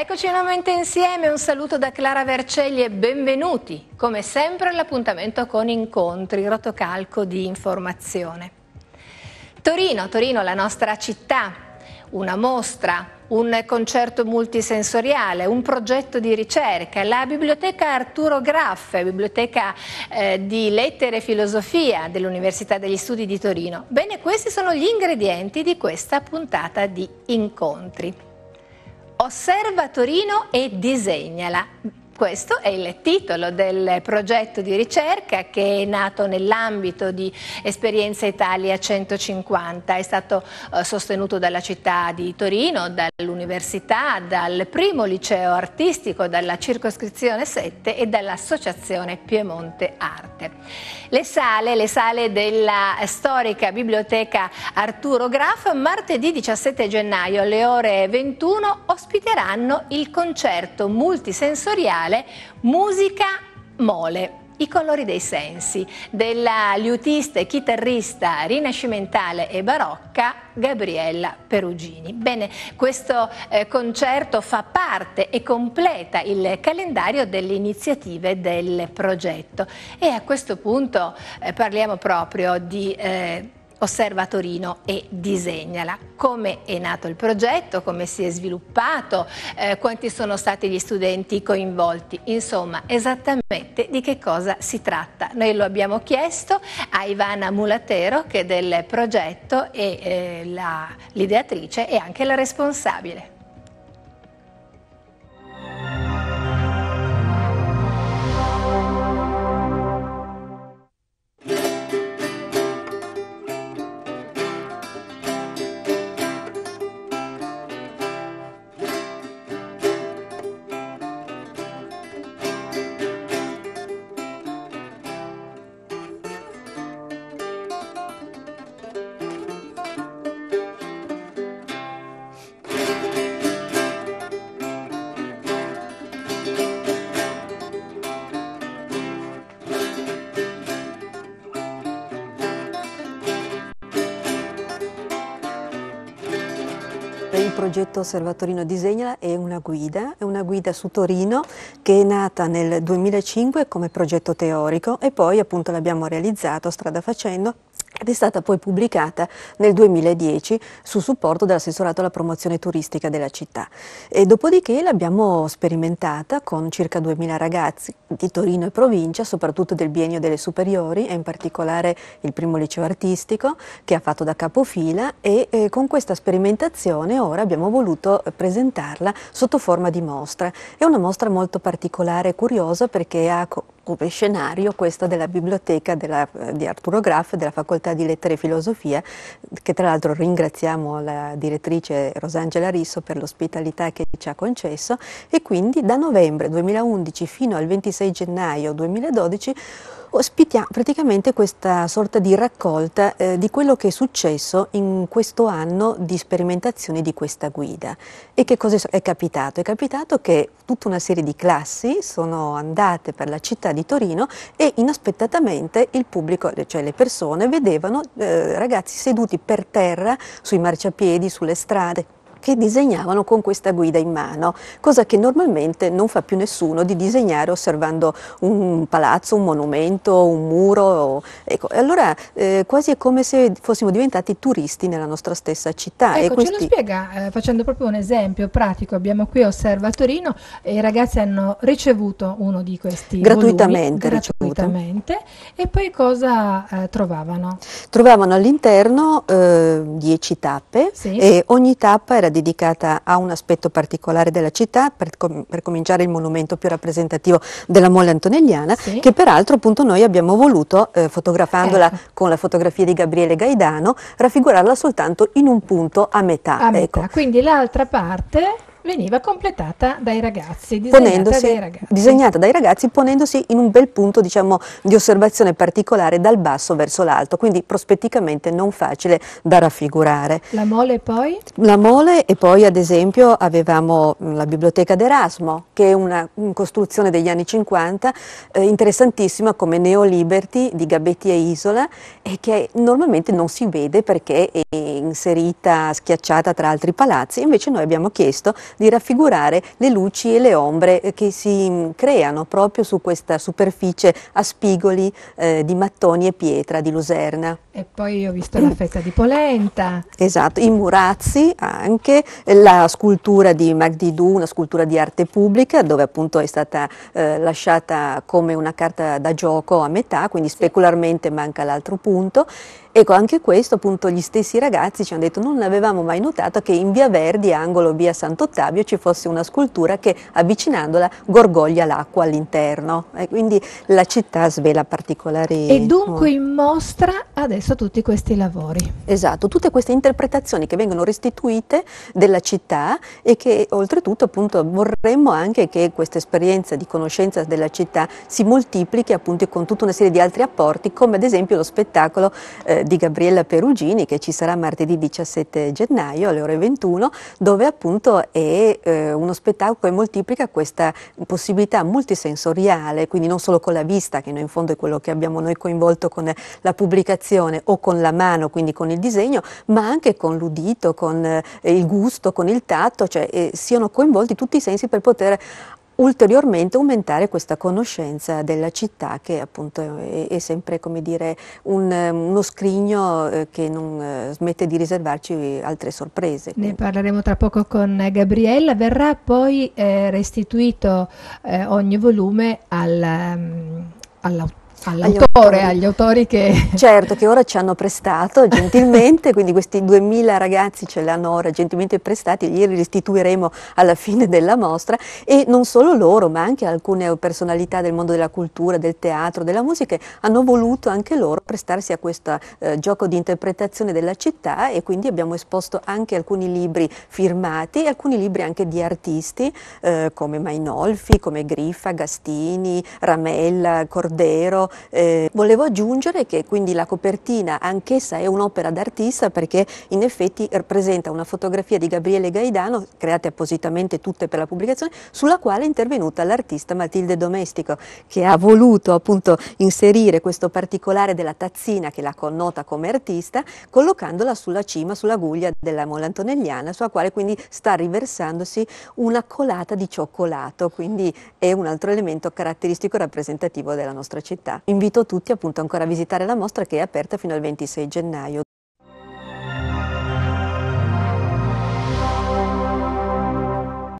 Eccoci nuovamente insieme, un saluto da Clara Vercelli e benvenuti, come sempre all'appuntamento con incontri, rotocalco di informazione. Torino, Torino la nostra città, una mostra, un concerto multisensoriale, un progetto di ricerca, la biblioteca Arturo Graff, biblioteca eh, di lettere e filosofia dell'Università degli Studi di Torino. Bene, questi sono gli ingredienti di questa puntata di incontri. Osserva Torino e disegnala. Questo è il titolo del progetto di ricerca che è nato nell'ambito di Esperienza Italia 150. È stato eh, sostenuto dalla città di Torino, dall'università, dal primo liceo artistico, dalla circoscrizione 7 e dall'associazione Piemonte Arte. Le sale, le sale della storica biblioteca Arturo Graf martedì 17 gennaio alle ore 21 ospiteranno il concerto multisensoriale musicale Musica Mole i colori dei sensi della liutista e chitarrista rinascimentale e barocca Gabriella Perugini. Bene, questo eh, concerto fa parte e completa il calendario delle iniziative del progetto e a questo punto eh, parliamo proprio di eh, Osserva Torino e disegnala. Come è nato il progetto, come si è sviluppato, eh, quanti sono stati gli studenti coinvolti, insomma esattamente di che cosa si tratta. Noi lo abbiamo chiesto a Ivana Mulatero che del progetto è eh, l'ideatrice e anche la responsabile. Il progetto Osservatorino Disegnala è una guida, è una guida su Torino che è nata nel 2005 come progetto teorico e poi appunto l'abbiamo realizzato strada facendo ed è stata poi pubblicata nel 2010 su supporto dell'assessorato alla promozione turistica della città. E dopodiché l'abbiamo sperimentata con circa 2000 ragazzi di Torino e provincia, soprattutto del biennio delle superiori e in particolare il primo liceo artistico che ha fatto da capofila e eh, con questa sperimentazione ora abbiamo voluto presentarla sotto forma di mostra. È una mostra molto particolare e curiosa perché ha come scenario questo della biblioteca della, eh, di Arturo Graff della Facoltà di Lettere e Filosofia, che tra l'altro ringraziamo la direttrice Rosangela Risso per l'ospitalità che ci ha concesso e quindi da novembre 2011 fino al 26 gennaio 2012 ospitiamo praticamente questa sorta di raccolta eh, di quello che è successo in questo anno di sperimentazione di questa guida. E che cosa è capitato? È capitato che tutta una serie di classi sono andate per la città di Torino e inaspettatamente il pubblico, cioè le persone, vedevano eh, ragazzi seduti per terra sui marciapiedi, sulle strade, che disegnavano con questa guida in mano, cosa che normalmente non fa più nessuno di disegnare osservando un palazzo, un monumento, un muro. Ecco, allora eh, quasi è come se fossimo diventati turisti nella nostra stessa città. Ecco, questi... ce lo spiega eh, facendo proprio un esempio pratico. Abbiamo qui Osserva Torino e i ragazzi hanno ricevuto uno di questi gratuitamente, volumi, gratuitamente e poi cosa eh, trovavano? Trovavano all'interno 10 eh, tappe sì. e ogni tappa era mostra dedicata a un aspetto particolare della città, per, com per cominciare il monumento più rappresentativo della Molle Antonelliana, sì. che peraltro appunto noi abbiamo voluto, eh, fotografandola ecco. con la fotografia di Gabriele Gaidano, raffigurarla soltanto in un punto a metà. A ecco. Quindi l'altra parte veniva completata dai ragazzi, disegnata dai ragazzi. Disegnata dai ragazzi ponendosi in un bel punto diciamo, di osservazione particolare dal basso verso l'alto, quindi prospetticamente non facile da raffigurare. La mole poi? La mole e poi ad esempio avevamo mm, la biblioteca d'Erasmo, che è una, mm, costruzione degli anni 50 eh, interessantissima come neoliberty di Gabetti e Isola e che normalmente non si vede perché è inserita, schiacciata tra altri palazzi, invece noi abbiamo chiesto di raffigurare le luci e le ombre eh, che si mm, creano proprio su questa superficie a spigoli eh, di mattoni e pietra di Luserna. E poi ho visto la fetta di polenta. Esatto, i murazzi anche, eh, la scultura di Magdidou, una scultura di arte pubblica dove appunto è stata eh, lasciata come una carta da gioco a metà, quindi specularmente manca l'altro punto. Ecco, anche questo appunto gli stessi ragazzi ci hanno detto non avevamo mai notato che in via Verdi, angolo via Sant'Ottavio, Stabio ci fosse una scultura che avvicinandola gorgoglia l'acqua all'interno e quindi la città svela particolari. E dunque in mostra adesso tutti questi lavori. Esatto, tutte queste interpretazioni che vengono restituite della città e che oltretutto appunto vorremmo anche che questa esperienza di conoscenza della città si moltiplichi appunto con tutta una serie di altri apporti come ad esempio lo spettacolo eh, di Gabriella Perugini che ci sarà martedì 17 gennaio alle ore 21 dove appunto è eh, uno spettacolo moltiplica questa possibilità multisensoriale, quindi non solo con la vista, che noi in fondo è quello che abbiamo noi coinvolto con la pubblicazione, o con la mano, quindi con il disegno, ma anche con l'udito, con eh, il gusto, con il tatto, cioè eh, siano coinvolti tutti i sensi per poter ulteriormente aumentare questa conoscenza della città che appunto è, è sempre come dire un, uno scrigno eh, che non eh, smette di riservarci altre sorprese. Quindi. Ne parleremo tra poco con Gabriella, verrà poi eh, restituito ogni volume al, mm, all'autore All'autore, agli autori, agli autori che... Certo, che ora ci hanno prestato gentilmente, quindi questi 2000 ragazzi ce l'hanno ora gentilmente prestati, li restituiremo alla fine della mostra e non solo loro, ma anche alcune personalità del mondo della cultura, del teatro, della musica, hanno voluto anche loro prestarsi a questo eh, gioco di interpretazione della città e quindi abbiamo esposto anche alcuni libri firmati, alcuni libri anche di artisti eh, come Mainolfi, come Griffa, Gastini, Ramella, Cordero, eh, volevo aggiungere che quindi la copertina anch'essa è un'opera d'artista perché in effetti rappresenta una fotografia di Gabriele Gaidano, create appositamente tutte per la pubblicazione, sulla quale è intervenuta l'artista Matilde Domestico che ha voluto appunto inserire questo particolare della tazzina che la connota come artista collocandola sulla cima, sulla guglia della Mola Antonelliana, sulla quale quindi sta riversandosi una colata di cioccolato, quindi è un altro elemento caratteristico rappresentativo della nostra città. Invito tutti appunto ancora a visitare la mostra che è aperta fino al 26 gennaio.